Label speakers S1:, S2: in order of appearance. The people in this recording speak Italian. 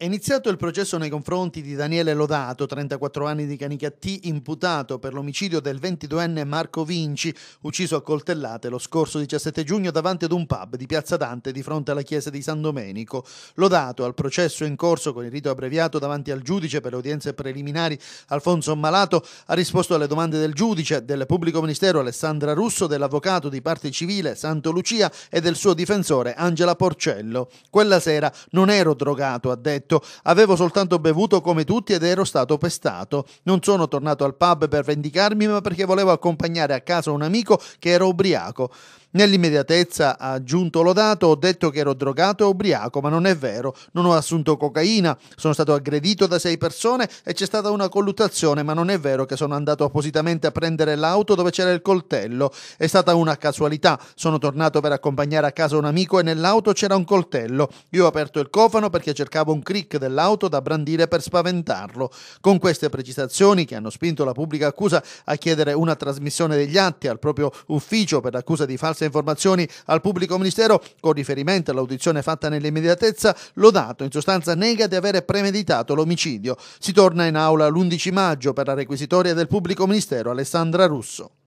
S1: È iniziato il processo nei confronti di Daniele Lodato, 34 anni di Canicattì, imputato per l'omicidio del 22enne Marco Vinci, ucciso a coltellate lo scorso 17 giugno davanti ad un pub di Piazza Dante di fronte alla chiesa di San Domenico. Lodato, al processo in corso con il rito abbreviato davanti al giudice per le udienze preliminari Alfonso Malato, ha risposto alle domande del giudice, del pubblico ministero Alessandra Russo, dell'avvocato di parte civile Santo Lucia e del suo difensore Angela Porcello. Quella sera non ero drogato, ha detto detto, avevo soltanto bevuto come tutti ed ero stato pestato. Non sono tornato al pub per vendicarmi, ma perché volevo accompagnare a casa un amico che era ubriaco. Nell'immediatezza, ha aggiunto Lodato, ho detto che ero drogato e ubriaco, ma non è vero, non ho assunto cocaina, sono stato aggredito da sei persone e c'è stata una colluttazione, ma non è vero che sono andato appositamente a prendere l'auto dove c'era il coltello. È stata una casualità, sono tornato per accompagnare a casa un amico e nell'auto c'era un coltello. Io ho aperto il cofano perché cercavo un crick dell'auto da brandire per spaventarlo. Con queste precisazioni che hanno spinto la pubblica accusa a chiedere una trasmissione degli atti al proprio ufficio per l'accusa di falsa informazioni al pubblico ministero con riferimento all'audizione fatta nell'immediatezza, Lodato in sostanza nega di avere premeditato l'omicidio. Si torna in aula l'11 maggio per la requisitoria del pubblico ministero Alessandra Russo.